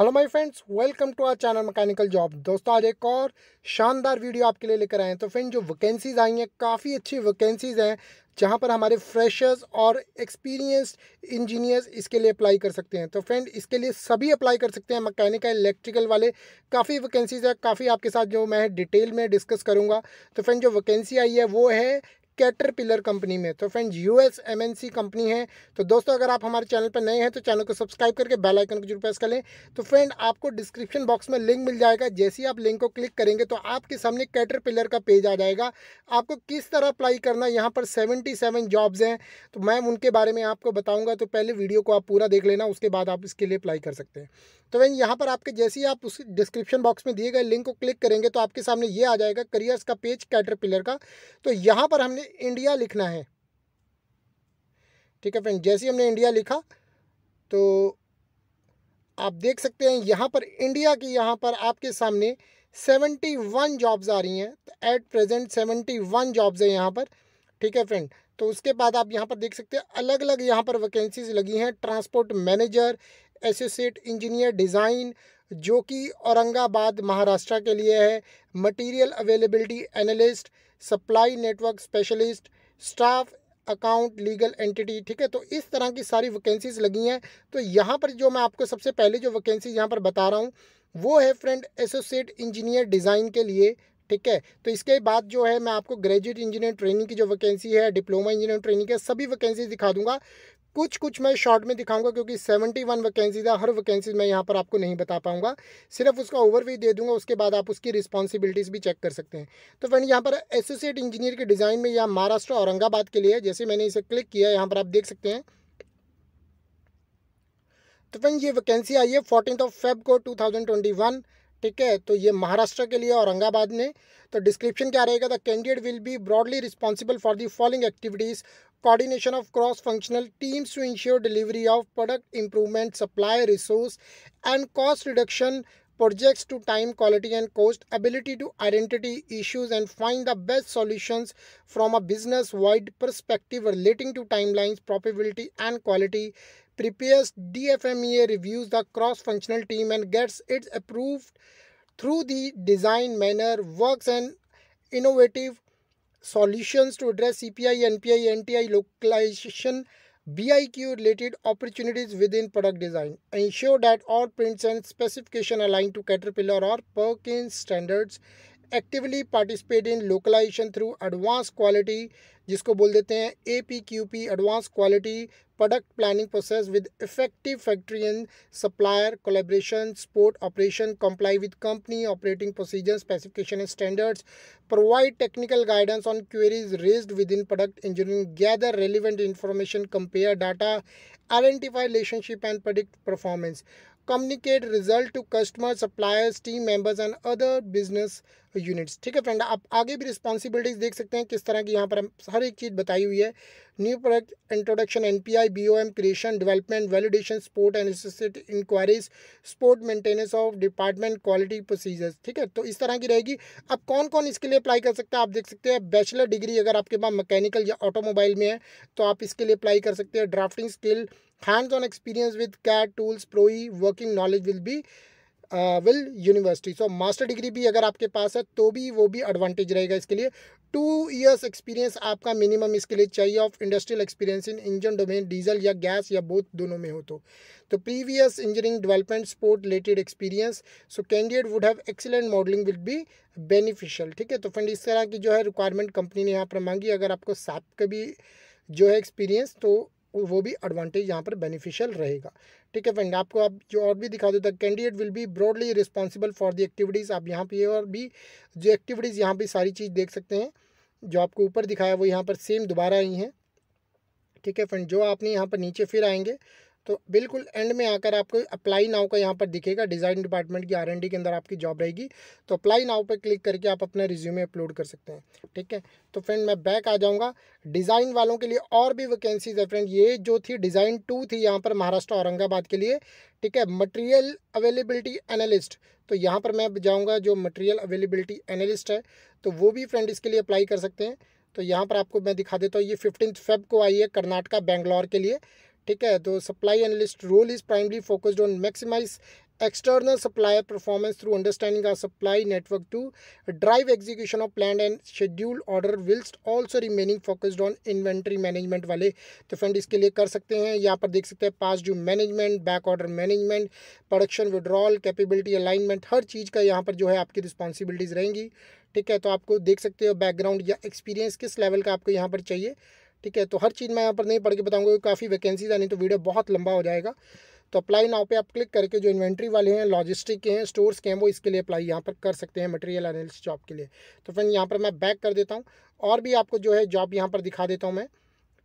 Hello my friends welcome to our channel mechanical job दोस्तों आज एक और शानदार वीडियो आपके लिए लेकर आए हैं तो फ्रेंड जो वैकेंसीज़ आई हैं काफ़ी अच्छी वैकेंसीज़ हैं जहाँ पर हमारे फ्रेशर्स और एक्सपीरियंस्ड इंजीनियर्स इसके लिए अप्लाई कर सकते हैं तो फ्रेंड इसके लिए सभी अप्लाई कर सकते हैं मैकेनिकल इलेक्ट्रिकल वाले काफ़ी वैकेंसीज़ है काफ़ी आपके साथ जो मैं डिटेल में डिस्कस करूँगा तो फ्रेंड जो वैकेंसी आई है वो है कैटरपिलर कंपनी में तो फ्रेंड्स यूएस एमएनसी कंपनी है तो दोस्तों अगर आप हमारे चैनल पर नए हैं तो चैनल को सब्सक्राइब करके बेल आइकन को जरूर प्रेस कर लें तो फ्रेंड आपको डिस्क्रिप्शन बॉक्स में लिंक मिल जाएगा जैसे ही आप लिंक को क्लिक करेंगे तो आपके सामने कैटरपिलर का पेज आ जाएगा आपको किस तरह अप्लाई करना यहाँ पर सेवेंटी सेवन जॉब्स हैं तो मैं उनके बारे में आपको बताऊँगा तो पहले वीडियो को आप पूरा देख लेना उसके बाद आप इसके लिए अप्लाई कर सकते हैं तो फ्रेंड यहाँ पर आपके जैसे ही आप उस डिस्क्रिप्शन बॉक्स में दिए गए लिंक को क्लिक करेंगे तो आपके सामने ये आ जाएगा करियर्स का पेज कैटरपिलर का तो यहाँ पर हमने इंडिया लिखना है ठीक है फ्रेंड जैसे हमने इंडिया लिखा तो आप देख सकते हैं यहाँ पर इंडिया की यहाँ पर आपके सामने सेवेंटी वन जॉब्स आ रही हैं तो at present seventy one jobs है यहाँ पर ठीक है फ्रेंड तो उसके बाद आप यहाँ पर देख सकते हैं अलग अलग यहाँ पर वैकेंसीज लगी हैं transport manager associate engineer design जो कि औरंगाबाद महाराष्ट्र के लिए है material availability analyst supply network specialist staff account legal entity ठीक है तो इस तरह की सारी वैकेंसीज लगी हैं तो यहाँ पर जो मैं आपको सबसे पहले जो वैकेंसी यहाँ पर बता रहा हूँ वो है फ्रेंड एसोसिएट इंजीनियर डिज़ाइन के लिए ठीक है तो इसके बाद जो है मैं आपको ग्रेजुएट इंजीनियर ट्रेनिंग की जो वैकेंसी है डिप्लोमा इंजीनियर ट्रेनिंग है सभी वैकेंसी दिखा दूंगा कुछ कुछ मैं शॉर्ट में दिखाऊंगा क्योंकि 71 वन वैकेंसीज है हर वैकेंसीज मैं यहाँ पर आपको नहीं बता पाऊंगा सिर्फ उसका ओवरव्यू दे दूंगा उसके बाद आप उसकी रिस्पॉन्सिबिलिटीज़ भी चेक कर सकते हैं तो फ्रेंड यहाँ पर एसोसिएट इंजीनियर के डिज़ाइन में यह महाराष्ट्र औरंगाबाद के लिए जैसे मैंने इसे क्लिक किया यहाँ पर आप देख सकते हैं तो फ्रेंड ये वैकेंसी आई है फोर्टीन ऑफ फेब को टू ठीक है तो ये महाराष्ट्र के लिए औरंगाबाद में तो डिस्क्रिप्शन क्या रहेगा the candidate will be broadly responsible for the following activities coordination of cross functional teams to ensure delivery of product improvement supply resource and cost reduction projects to time quality and cost ability to identify issues and find the best solutions from a business wide perspective relating to timelines profitability and quality prepares dfmea reviews the cross functional team and gets it approved through the design manner works and innovative solutions to address CPI, NPI, NTI localization, BIQ related opportunities within product design. Ensure that all prints and specification align to Caterpillar or Perkins standards. Actively participate in localization through advanced quality जिसको बोल देते हैं A P Q P advance quality product planning process with effective factory and supplier collaboration support operation comply with company operating procedure specification and standards provide technical guidance on queries raise within product engineering gather relevant information compare data identify relationship and product performance communicate result to customer suppliers team members and other business units ठीक है friend आप आगे भी responsibilities देख सकते हैं किस तरह की यहाँ पर हम हर एक चीज़ बताई हुई है new product introduction N P I B O M creation development validation support and associate inquiries support maintenance of department quality procedures ठीक है तो इस तरह की रहेगी अब कौन कौन इसके लिए अप्लाई कर सकते हैं आप देख सकते हैं बैचलर डिग्री अगर आपके पास मैकेनिकल या ऑटोमोबाइल में है तो आप इसके लिए अप्लाई कर सकते हैं drafting skill hands-on experience with CAD tools, ProE e, working knowledge will be will university so master degree भी अगर आपके पास है तो भी वो भी एडवांटेज रहेगा इसके लिए टू ईयर्स एक्सपीरियंस आपका मिनिमम इसके लिए चाहिए of industrial experience in engine domain diesel या गैस या बोथ दोनों में हो तो तो previous engineering development support related experience so candidate would have excellent modelling will be beneficial ठीक है तो फ्रेंड इस तरह की जो है रिक्वायरमेंट कंपनी ने यहाँ पर मांगी अगर आपको सैप का भी जो है एक्सपीरियंस तो वो भी एडवांटेज यहाँ पर बेनिफिशियल रहेगा ठीक है फ्रेंड आपको आप जो और भी दिखा दो the candidate will be broadly responsible for the activities आप यहाँ पे और भी जो एक्टिविटीज़ यहाँ पे सारी चीज़ देख सकते हैं जो आपको ऊपर दिखाया वो यहाँ पर सेम दोबारा आई हैं ठीक है फ्रेंड जो आपने यहाँ पर नीचे फिर आएंगे तो बिल्कुल एंड में आकर आपको अप्लाई नाव का यहाँ पर दिखेगा डिज़ाइन डिपार्टमेंट की आरएनडी के अंदर आपकी जॉब रहेगी तो अप्लाई नाव पर क्लिक करके आप अपना रिज्यूमे अपलोड कर सकते हैं ठीक है तो फ्रेंड मैं बैक आ जाऊँगा डिज़ाइन वालों के लिए और भी वैकेंसीज है फ्रेंड ये जो थी डिज़ाइन टू थी यहाँ पर महाराष्ट्र औरंगाबाद के लिए ठीक है मटेरियल अवेलेबिलिटी एनालिस्ट तो यहाँ पर मैं जाऊँगा जो मटेरियल अवेलेबिलिटी एनालिस्ट है तो वो भी फ्रेंड इसके लिए अप्लाई कर सकते हैं तो यहाँ पर आपको मैं दिखा देता हूँ ये फिफ्टीन फेब को आई है कर्नाटका बेंगलौर के लिए ठीक है तो supply analyst role is primary focused on maximize external supplier performance through understanding our supply network to drive execution of plan and schedule order whilst also remaining focused on inventory management वाले तो friend इसके लिए कर सकते हैं यहाँ पर देख सकते हैं past due management back order management production withdrawal capability alignment हर चीज़ का यहाँ पर जो है आपकी रिस्पॉन्सिबिलिटीज़ रहेंगी ठीक है तो आपको देख सकते हो बैकग्राउंड या एक्सपीरियंस किस लेवल का आपको यहाँ पर चाहिए ठीक है तो हर चीज़ मैं यहाँ पर नहीं पढ़ के बताऊँगा क्योंकि काफ़ी वैकेंसीज आनी तो वीडियो बहुत लंबा हो जाएगा तो अप्लाई नाव पे आप क्लिक करके जो इन्वेंट्री वाले हैं लॉजिस्टिक के हैं स्टोर्स के हैं वो इसके लिए अप्लाई यहाँ पर कर सकते हैं मटेरियल एनालिस्ट जॉब के लिए तो फ्रेंड यहाँ पर मैं बैक कर देता हूँ और भी आपको जो है जॉब यहाँ पर दिखा देता हूँ मैं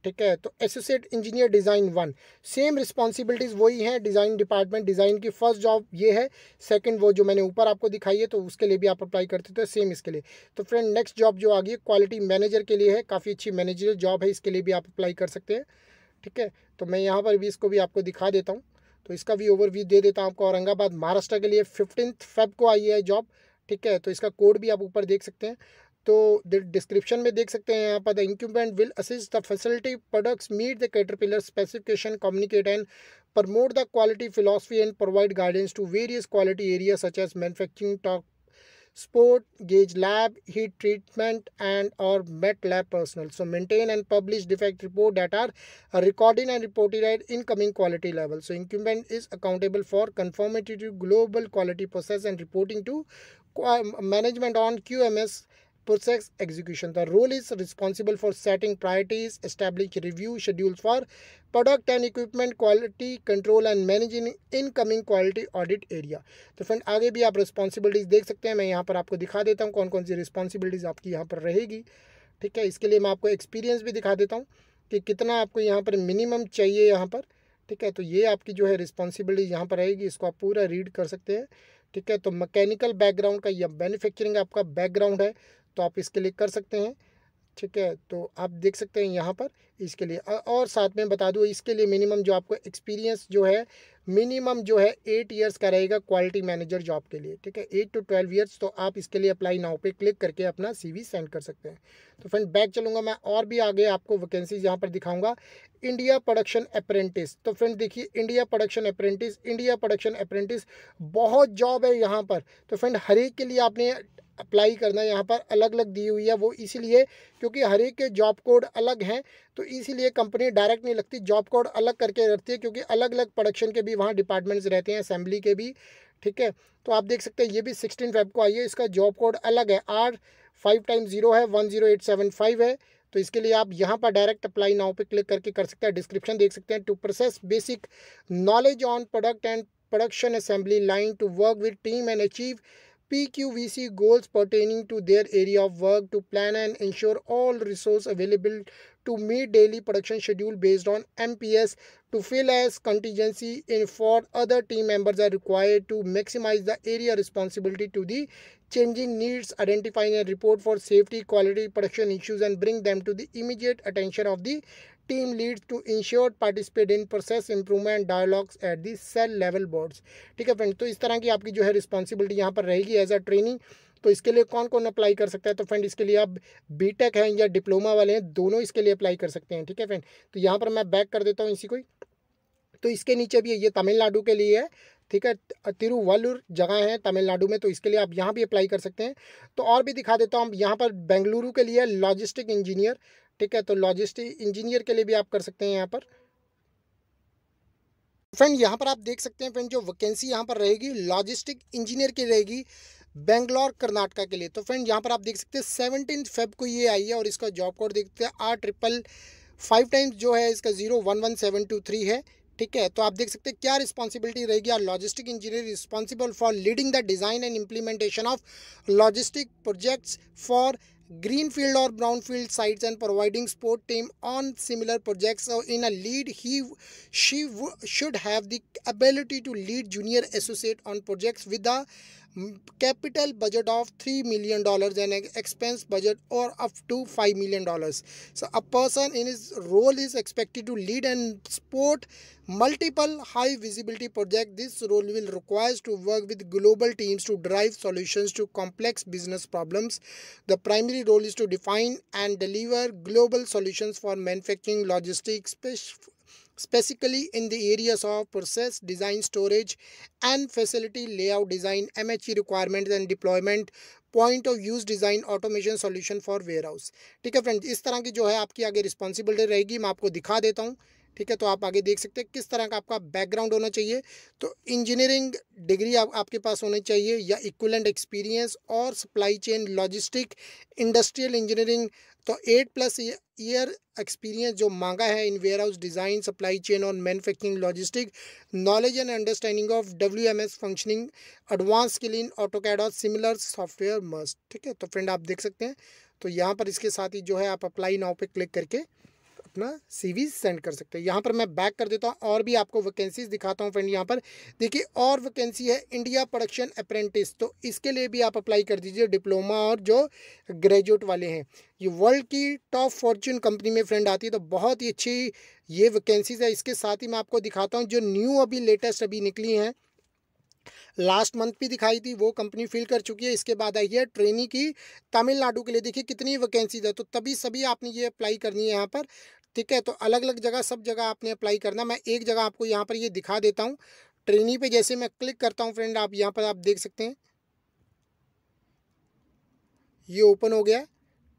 ठीक है तो associate engineer design one same responsibilities वही है डिज़ाइन डिपार्टमेंट डिज़ाइन की फर्स्ट जॉब ये है सेकंड वो जो मैंने ऊपर आपको दिखाई है तो उसके लिए भी आप अप्लाई करते थे तो सेम इसके लिए तो फ्रेंड नेक्स्ट जॉब जो आ गई है क्वालिटी मैनेजर के लिए है काफ़ी अच्छी मैनेजर जॉब है इसके लिए भी आप अप्लाई कर सकते हैं ठीक है तो मैं यहाँ पर भी इसको भी आपको दिखा देता हूँ तो इसका भी ओवरव्यू दे देता हूँ आपको औरंगाबाद महाराष्ट्र के लिए फिफ्टीन फेब को आई है जॉब ठीक है तो इसका कोड भी आप ऊपर देख सकते हैं तो डिस्क्रिप्शन में देख सकते हैं यहाँ पर the equipment will assist the facility products meet the Caterpillar specification communicate and promote the quality philosophy and provide guidance to various quality area such as manufacturing tech support gauge lab heat treatment and और met lab personal so maintain and publish defect report data are recording and reported incoming quality level so equipment is accountable for conformative global quality process and reporting to management on Q M S process execution. The role is responsible for setting priorities, establishing review schedules for product and equipment quality control and managing incoming quality audit area. तो friend आगे भी आप responsibilities देख सकते हैं मैं यहाँ पर आपको दिखा देता हूँ कौन कौन सी रिस्पॉन्सिबिलिटीज़ आपकी यहाँ पर रहेगी ठीक है इसके लिए मैं आपको एक्सपीरियंस भी दिखा देता हूँ कि कितना आपको यहाँ पर मिनिमम चाहिए यहाँ पर ठीक है तो ये आपकी जो है रिस्पॉन्सिबिलिटी यहाँ पर रहेगी इसको आप पूरा रीड कर सकते हैं ठीक है तो मैकेनिकल बैकग्राउंड का या मैन्युफैक्चरिंग आपका बैकग्राउंड है तो आप इस क्लिक कर सकते हैं ठीक है तो आप देख सकते हैं यहाँ पर इसके लिए और साथ में बता दूँ इसके लिए मिनिमम जो आपको एक्सपीरियंस जो है मिनिमम जो है एट ईयर्स का रहेगा क्वालिटी मैनेजर जॉब के लिए ठीक है एट टू ट्वेल्व ईयर्स तो आप इसके लिए अप्लाई नाउ पे क्लिक करके अपना सीवी सेंड कर सकते हैं तो फ्रेंड बैक चलूँगा मैं और भी आगे आपको वैकेंसीज यहाँ पर दिखाऊंगा इंडिया प्रोडक्शन अप्रेंटिस तो फ्रेंड देखिए India production apprentice India production apprentice बहुत जॉब है यहाँ पर तो फ्रेंड हर एक के लिए आपने अप्लाई करना यहाँ पर अलग अलग दी हुई है वो इसीलिए क्योंकि हर एक के जॉब कोड अलग हैं तो इसीलिए कंपनी डायरेक्ट नहीं लगती जॉब कोड अलग करके रखती है क्योंकि अलग अलग प्रोडक्शन के भी वहाँ डिपार्टमेंट्स रहते हैं असेंबली के भी ठीक है तो आप देख सकते हैं ये भी सिक्सटीन फाइव को आई है इसका जॉब कोड अलग है आर फाइव टाइम ज़ीरो है one zero eight seven five है तो इसके लिए आप यहाँ पर डायरेक्ट अप्लाई नाउ पे क्लिक करके कर सकते हैं डिस्क्रिप्शन देख सकते हैं to process basic knowledge on product and production assembly line to work with team and achieve PQVC goals pertaining to their area of work to plan and ensure all resource available to meet daily production schedule based on MPS to fill as contingency in for other team members are required to maximize the area responsibility to the changing needs identifying a report for safety quality production issues and bring them to the immediate attention of the team leads to ensure participate in process improvement dialogues at the cell level boards ठीक है friend तो इस तरह की आपकी जो है responsibility यहाँ पर रहेगी एज अ ट्रेनिंग तो इसके लिए कौन कौन अप्लाई कर सकता है तो फ्रेंड इसके लिए आप बीटेक हैं या डिप्लोमा वाले हैं दोनों इसके लिए अप्लाई कर सकते हैं ठीक है फ्रेंड तो यहाँ पर मैं बैक कर देता हूँ इसी को तो इसके नीचे भी ये तमिलनाडु के लिए है ठीक है तिरुवल्लुर जगह है तमिलनाडु में तो इसके लिए आप यहाँ भी अप्लाई कर सकते हैं तो और भी दिखा देता हूँ यहाँ पर बेंगलुरु के लिए लॉजिस्टिक इंजीनियर ठीक है तो लॉजिस्टिक इंजीनियर के लिए भी आप कर सकते हैं यहाँ पर फ्रेंड यहाँ पर आप देख सकते हैं फ्रेंड जो वैकेंसी यहाँ पर रहेगी लॉजिस्टिक इंजीनियर की रहेगी बेंगलोर कर्नाटका के लिए तो फ्रेंड यहाँ पर आप देख सकते हैं सेवनटीन फेब को ये आई है और इसका जॉब कोड देखते हैं आर ट्रिपल फाइव टाइम्स जो है इसका zero one one seven two three है ठीक है तो आप देख सकते हैं क्या रिस्पॉन्सिबिलिटी रहेगी our logistic engineer responsible for leading the design and implementation of logistic projects for greenfield or brownfield sites and providing sport team on similar projects so in a lead he she should have the ability to lead junior associate on projects with the capital budget of $3 million and expense budget or up to $5 million. So a person in his role is expected to lead and support multiple high visibility projects. This role will require to work with global teams to drive solutions to complex business problems. The primary role is to define and deliver global solutions for manufacturing, logistics, specifically in the areas of process design storage and facility layout design mhe requirements and deployment point of use design automation solution for warehouse ठीक है friend इस तरह की जो है आपकी आगे responsibility रहेगी मैं आपको दिखा देता हूँ ठीक है तो आप आगे देख सकते हैं किस तरह का आपका बैकग्राउंड होना चाहिए तो इंजीनियरिंग डिग्री आप, आपके पास होनी चाहिए या इक्वलेंट एक्सपीरियंस और supply chain logistic industrial engineering तो एट प्लस ईयर एक्सपीरियंस जो मांगा है in warehouse design supply chain और manufacturing logistic knowledge and understanding of W M S functioning advance skill in AutoCAD और similar software must ठीक है तो friend आप देख सकते हैं तो यहाँ पर इसके साथ ही जो है आप अप्लाई नाव पे क्लिक करके अपना सीवी सेंड कर सकते हैं यहाँ पर मैं बैक कर देता हूँ और भी आपको वैकेंसीज दिखाता हूँ फ्रेंड यहाँ पर देखिए और वैकेंसी है इंडिया प्रोडक्शन अप्रेंटिस तो इसके लिए भी आप अप्लाई कर दीजिए डिप्लोमा और जो ग्रेजुएट वाले हैं ये वर्ल्ड की टॉप फॉर्चून कंपनी में फ्रेंड आती है तो बहुत ही अच्छी ये वैकेंसीज है इसके साथ ही मैं आपको दिखाता हूँ जो न्यू अभी लेटेस्ट अभी निकली हैं लास्ट मंथ भी दिखाई थी वो कंपनी फिल कर चुकी है इसके बाद आई है ट्रेनी की तमिलनाडु के लिए देखिए कितनी वैकेंसीज है तो तभी सभी आपने ये अप्लाई करनी है यहाँ पर ठीक है तो अलग अलग जगह सब जगह आपने अप्लाई करना मैं एक जगह आपको यहाँ पर ये यह दिखा देता हूँ ट्रेनी पे जैसे मैं क्लिक करता हूँ फ्रेंड आप यहाँ पर आप देख सकते हैं ये ओपन हो गया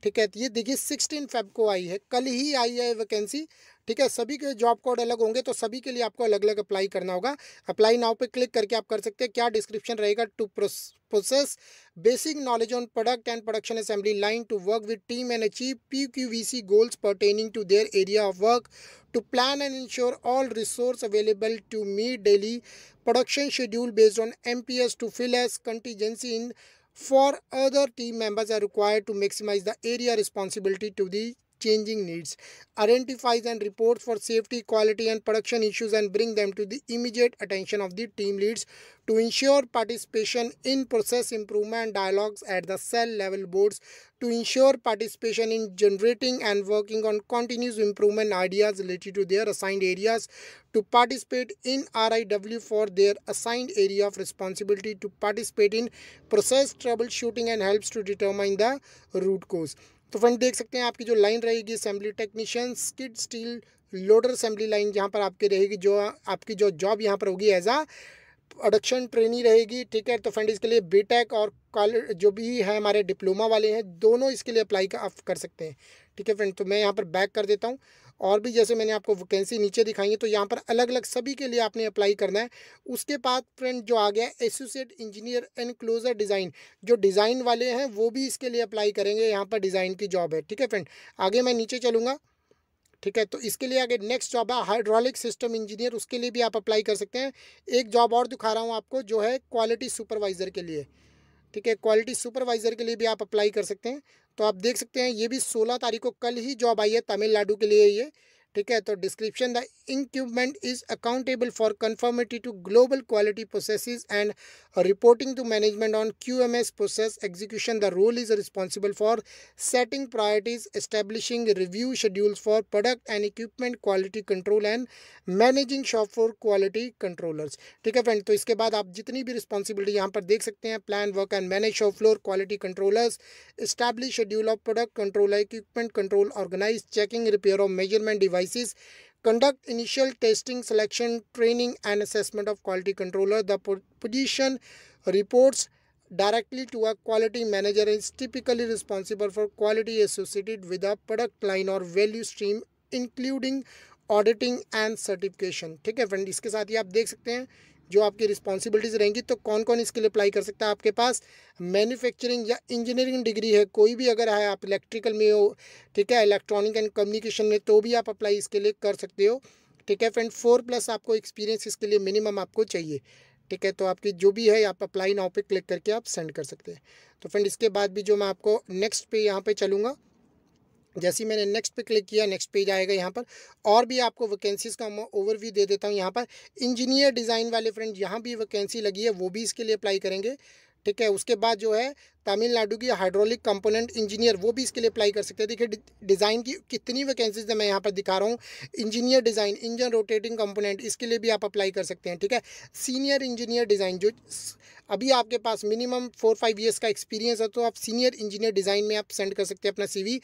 ठीक है तो ये देखिए सिक्सटीन फेब को आई है कल ही आई है वैकेंसी ठीक है सभी के जॉब कोड अलग होंगे तो सभी के लिए आपको अलग अलग अप्लाई करना होगा अप्लाई नाउ पे क्लिक करके आप कर सकते हैं क्या डिस्क्रिप्शन रहेगा to process basic knowledge on product and production assembly line to work with team and achieve P Q goals pertaining to their area of work to plan and ensure all resource available to meet daily production schedule based on M P S to fill as contingency in for other team members are required to maximize the area responsibility to the changing needs, identifies and reports for safety, quality and production issues and bring them to the immediate attention of the team leads to ensure participation in process improvement dialogues at the cell level boards, to ensure participation in generating and working on continuous improvement ideas related to their assigned areas, to participate in RIW for their assigned area of responsibility, to participate in process troubleshooting and helps to determine the root cause. तो friend देख सकते हैं आपकी जो line रहेगी assembly technician skid steel loader assembly line जहाँ पर आपकी रहेगी जो आपकी जो जॉब यहाँ पर होगी एज आ प्रोडक्शन ट्रेनी रहेगी ठीक है तो फ्रेंड इसके लिए बीटेक और कॉलेज जो भी है हमारे डिप्लोमा वाले हैं दोनों इसके लिए अप्लाई कर सकते हैं ठीक है फ्रेंड तो मैं यहाँ पर बैक कर देता हूँ और भी जैसे मैंने आपको वैकेंसी नीचे दिखाई है तो यहाँ पर अलग अलग सभी के लिए आपने अप्लाई करना है उसके बाद फ्रेंड जो आ गया associate engineer enclosure design जो डिज़ाइन वाले हैं वो भी इसके लिए अप्लाई करेंगे यहाँ पर डिज़ाइन की जॉब है ठीक है फ्रेंड आगे मैं नीचे चलूँगा ठीक है तो इसके लिए आगे नेक्स्ट जॉब है हाइड्रोलिक सिस्टम इंजीनियर उसके लिए भी आप अप्लाई कर सकते हैं एक जॉब और दिखा रहा हूँ आपको जो है क्वालिटी सुपरवाइज़र के लिए ठीक है क्वालिटी सुपरवाइज़र के लिए भी आप अप्लाई कर सकते हैं तो आप देख सकते हैं ये भी सोलह तारीख को कल ही जॉब आई है तमिलनाडु के लिए ये ठीक है तो description the equipment is accountable for conformity to global quality processes and reporting to management on Q M S process execution the role is responsible for setting priorities establishing review schedules for product and equipment quality control and managing shop for quality controllers ठीक है friend तो इसके बाद आप जितनी भी responsibility यहाँ पर देख सकते हैं plan work and manage shop floor quality controllers establish schedule of product control equipment control organize checking repair of measurement device devices conduct initial testing selection training and assessment of quality controller the position reports directly to a quality manager is typically responsible for quality associated with a product line or value stream including auditing and certification ठीक है friend इसके साथ ही आप देख सकते हैं जो आपकी रिस्पॉन्सिबिलिटीज़ रहेंगी तो कौन कौन इसके लिए अप्लाई कर सकता है आपके पास मैन्युफैक्चरिंग या इंजीनियरिंग डिग्री है कोई भी अगर है आप इलेक्ट्रिकल में हो ठीक है इलेक्ट्रॉनिक एंड कम्युनिकेशन में तो भी आप अप्लाई इसके लिए कर सकते हो ठीक है फ्रेंड फोर प्लस आपको एक्सपीरियंस इसके लिए मिनिमम आपको चाहिए ठीक है तो आपकी जो भी है आप अप्लाई नाव पर क्लिक करके आप सेंड कर सकते हैं तो फ्रेंड इसके बाद भी जो मैं आपको नेक्स्ट पे यहाँ पर चलूँगा जैसे ही मैंने नेक्स्ट पे क्लिक किया नेक्स्ट पेज आएगा यहाँ पर और भी आपको वैकेंसीज़ का ओवरव्यू दे देता हूँ यहाँ पर इंजीनियर डिज़ाइन वाले फ्रेंड यहाँ भी वैकेंसी लगी है वो भी इसके लिए अप्लाई करेंगे ठीक है उसके बाद जो है तमिलनाडु की हाइड्रोलिक कंपोनेंट इंजीनियर वो भी इसके लिए अप्लाई कर सकते हैं देखिए डिज़ाइन की कितनी वैकेंसीज है मैं यहाँ पर दिखा रहा हूँ engineer design engine rotating component इसके लिए भी आप अप्लाई कर सकते हैं ठीक है सीनियर इंजीनियर डिज़ाइन जो अभी आपके पास मिनिमम फोर फाइव ईयर्स का एक्सपीरियंस है तो आप सीनियर इंजीनियर डिज़ाइन में आप सेंड कर सकते हैं अपना सीवी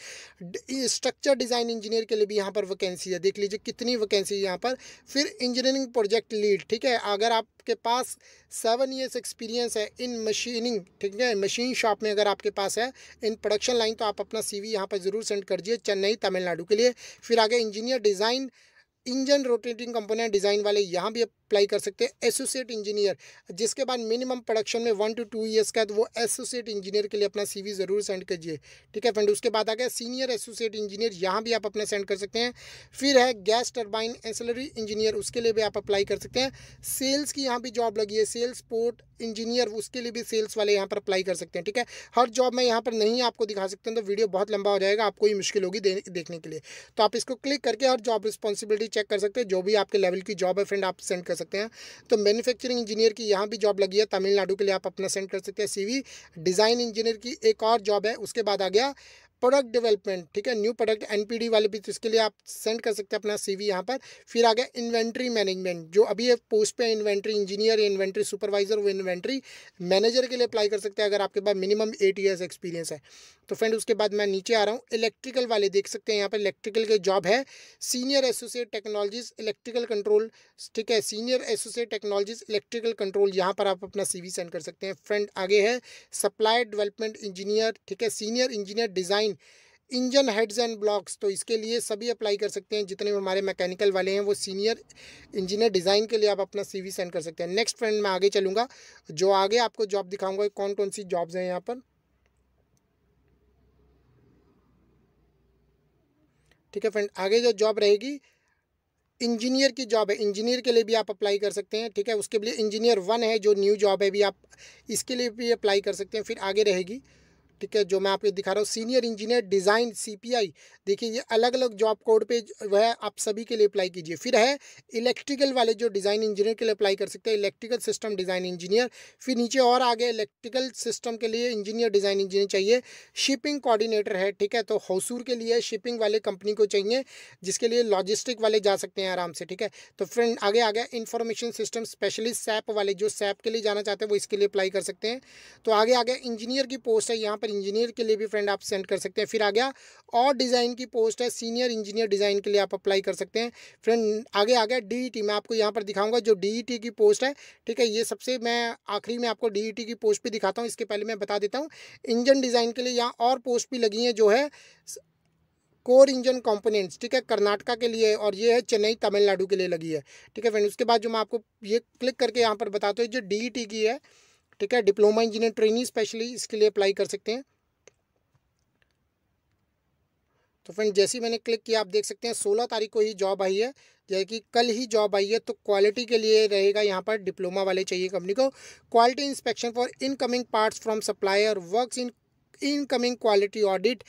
स्ट्रक्चर डिज़ाइन इंजीनियर के लिए भी यहाँ पर वैकेंसी है देख लीजिए कितनी वैकेंसी है यहाँ पर फिर इंजीनियरिंग प्रोजेक्ट लीड ठीक है अगर आपके पास सेवन ईयर्स एक्सपीरियंस है इन मशीनिंग ठीक है मशीन शॉप शॉप में अगर आपके पास है इन प्रोडक्शन लाइन तो आप अपना सी वी यहाँ पर ज़रूर सेंड कर दिए चेन्नई तमिलनाडु के लिए फिर आगे engineer design engine rotating component design वाले यहाँ भी अप्लाई कर सकते हैं एसोसिएट इंजीनियर जिसके बाद मिनिमम प्रोडक्शन में वन टू टू ईयर्स का है तो वो एसोसिएट इंजीनियर के लिए अपना सीवी ज़रूर सेंड कीजिए ठीक है फ्रेंड उसके बाद आ गया सीनियर एसोसिएट इंजीनियर यहाँ भी आप अपना सेंड कर सकते हैं फिर है गैस टर्बाइन एंसलरी इंजीनियर उसके लिए भी आप अप्लाई कर सकते हैं सेल्स की यहाँ भी जॉब लगी है सेल्स पोर्ट इंजीनियर उसके लिए भी सेल्स वाले यहाँ पर अप्लाई कर सकते हैं ठीक है हर जॉब मैं यहाँ पर नहीं आपको दिखा सकते तो वीडियो बहुत लंबा हो जाएगा आपको ही मुश्किल होगी देखने के लिए तो आप इसको क्लिक करके हर जॉब रिस्पॉन्सिबिलिटी चेक कर सकते हैं जो भी आपके लेवल की जॉब है फ्रेंड आप सेंड कर कर सकते हैं तो मैन्युफैक्चरिंग इंजीनियर की यहाँ भी जॉब लगी है तमिलनाडु के लिए आप अपना सेंड कर सकते हैं सीवी डिज़ाइन इंजीनियर की एक और जॉब है उसके बाद आ गया प्रोडक्ट डेवलपमेंट ठीक है न्यू प्रोडक्ट एनपीडी वाले भी तो इसके लिए आप सेंड कर सकते हैं अपना सीवी यहाँ पर फिर आ गया इन्वेंट्री मैनेजमेंट जो अभी है पोस्ट पे इन्वेंट्री इंजीनियर इन्वेंट्री सुपरवाइजर वो इन्वेंट्री मैनेजर के लिए अप्लाई कर सकते हैं अगर आपके पास मिनिमम एट ईयर्स एक्सपीरियंस है तो फ्रेंड उसके बाद मैं नीचे आ रहा हूँ इलेक्ट्रिकल वाले देख सकते हैं यहाँ पर इलेक्ट्रिकल के जॉब है senior associate technologies electrical control ठीक है senior associate technologies electrical control यहाँ पर आप अपना सीवी सेंड कर सकते हैं फ्रेंड आगे है सप्लाई डेवलपमेंट इंजीनियर ठीक है senior engineer design engine engine heads and blocks तो इसके लिए सभी अप्लाई कर सकते हैं जितने भी हमारे मैकेनिकल वाले हैं वो सीनियर इंजीनियर डिज़ाइन के लिए आप अपना सीवी सेंड कर सकते हैं नेक्स्ट फ्रेंड मैं आगे चलूँगा जो आगे आपको जॉब दिखाऊँगा कौन कौन सी जॉब्स हैं यहाँ पर ठीक है फ्रेंड आगे जो जॉब रहेगी इंजीनियर की जॉब है इंजीनियर के लिए भी आप अप्लाई कर सकते हैं ठीक है उसके लिए इंजीनियर वन है जो न्यू जॉब है भी आप इसके लिए भी अप्लाई कर सकते हैं फिर आगे रहेगी ठीक है जो मैं आपको दिखा रहा हूँ सीनियर इंजीनियर डिज़ाइन सीपीआई देखिए ये अलग अलग जॉब कोड पे वह आप सभी के लिए अप्लाई कीजिए फिर है इलेक्ट्रिकल वाले जो डिज़ाइन इंजीनियर के लिए अप्लाई कर सकते हैं इलेक्ट्रिकल सिस्टम डिज़ाइन इंजीनियर फिर नीचे और आगे इलेक्ट्रिकल सिस्टम के लिए इंजीनियर डिज़ाइन इंजीनियर चाहिए शिपिंग कोऑर्डिनेटर है ठीक है तो हौसूर के लिए शिपिंग वाले कंपनी को चाहिए जिसके लिए लॉजिस्टिक वाले जा सकते हैं आराम से ठीक है तो फ्रेंड आगे आ गया इंफॉर्मेशन सिस्टम स्पेशलिस्ट सैप वाले जो सैप के लिए जाना चाहते हैं वो इसके लिए अप्लाई कर सकते हैं तो आगे आ गया इंजीनियर की पोस्ट है यहाँ पर इंजीनियर के लिए भी फ्रेंड आप सेंड कर सकते हैं फिर आ गया और डिज़ाइन की पोस्ट है सीनियर इंजीनियर डिज़ाइन के लिए आप अप्लाई कर सकते हैं फ्रेंड आगे आ गया डी e मैं आपको यहाँ पर दिखाऊंगा जो डी e की पोस्ट है ठीक है ये सबसे मैं आखिरी में आपको डी e की पोस्ट भी दिखाता हूँ इसके पहले मैं बता देता हूँ इंजन डिज़ाइन के लिए यहाँ और पोस्ट भी लगी हैं जो है कोर इंजन कंपोनेंट्स ठीक है कर्नाटका के लिए और ये है चेन्नई तमिलनाडु के लिए लगी है ठीक है फ्रेंड उसके बाद जो मैं आपको ये क्लिक करके यहाँ पर बताता हूँ जो डी की है ठीक है डिप्लोमा इंजीनियर ट्रेनिंग स्पेशली इसके लिए अप्लाई कर सकते हैं तो फ्रेंड जैसे मैंने क्लिक किया आप देख सकते हैं सोलह तारीख को ही जॉब आई है जैसे कि कल ही जॉब आई है तो क्वालिटी के लिए रहेगा यहाँ पर डिप्लोमा वाले चाहिए कंपनी को quality inspection for incoming parts from supplier works in incoming quality audit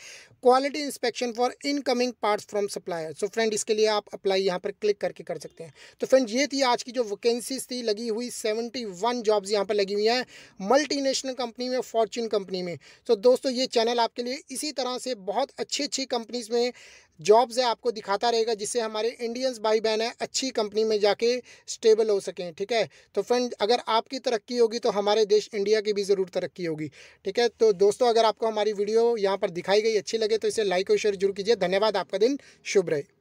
quality inspection for incoming parts from supplier so friend इसके लिए आप अप्लाई यहाँ पर क्लिक करके कर सकते हैं तो फ्रेंड ये थी आज की जो वैकेंसीज थी लगी हुई 71 जॉब्स यहाँ पर लगी हुई हैं मल्टीनेशनल कंपनी में फॉर्च्यून कंपनी में तो so, दोस्तों ये चैनल आपके लिए इसी तरह से बहुत अच्छी अच्छी कंपनीज में जॉब्स है आपको दिखाता रहेगा जिससे हमारे इंडियंस भाई बहन है अच्छी कंपनी में जाके स्टेबल हो सकें ठीक है तो फ्रेंड अगर आपकी तरक्की होगी तो हमारे देश इंडिया की भी ज़रूर तरक्की होगी ठीक है तो दोस्तों अगर आपको हमारी वीडियो यहाँ पर दिखाई गई अच्छी लगे तो इसे लाइक और शेयर जरूर कीजिए धन्यवाद आपका दिन शुभ रहे